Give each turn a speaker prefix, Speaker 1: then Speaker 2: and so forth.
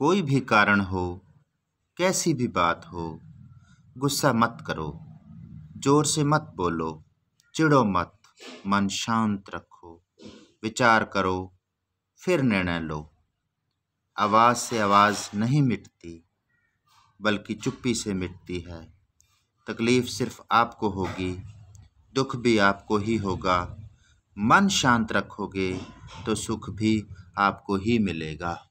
Speaker 1: कोई भी कारण हो कैसी भी बात हो गुस्सा मत करो ज़ोर से मत बोलो चिड़ो मत मन शांत रखो विचार करो फिर निर्णय लो आवाज़ से आवाज़ नहीं मिटती बल्कि चुप्पी से मिटती है तकलीफ़ सिर्फ आपको होगी दुख भी आपको ही होगा मन शांत रखोगे तो सुख भी आपको ही मिलेगा